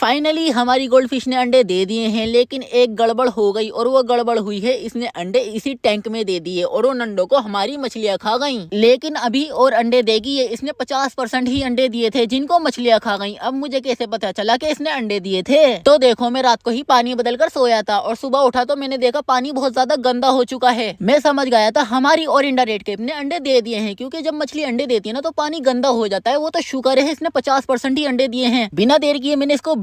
finally हमारी gold fish ने अंडे दे दिए हैं लेकिन एक गड़बड़ हो गई और वो गड़बड़ हुई है इसने अंडे इसी टैंक में दे दिए और उन अंडों को हमारी मछलियाँ खा गई लेकिन अभी और अंडे देगी है इसने पचास परसेंट ही अंडे दिए थे जिनको मछलियाँ खा गई अब मुझे कैसे पता चला कि इसने अंडे दिए थे तो देखो मैं रात को ही पानी बदल कर सोया था और सुबह उठा तो मैंने देखा पानी बहुत ज्यादा गंदा हो चुका है मैं समझ गया था हमारी और इंडा रेड केप ने अंडे दे दिए है क्यूँकी जब मछली अंडे देती है ना तो पानी गंदा हो जाता है वो तो शुक्र है इसने पचास परसेंट ही अंडे दिए है बिना देर किए मैंने इसको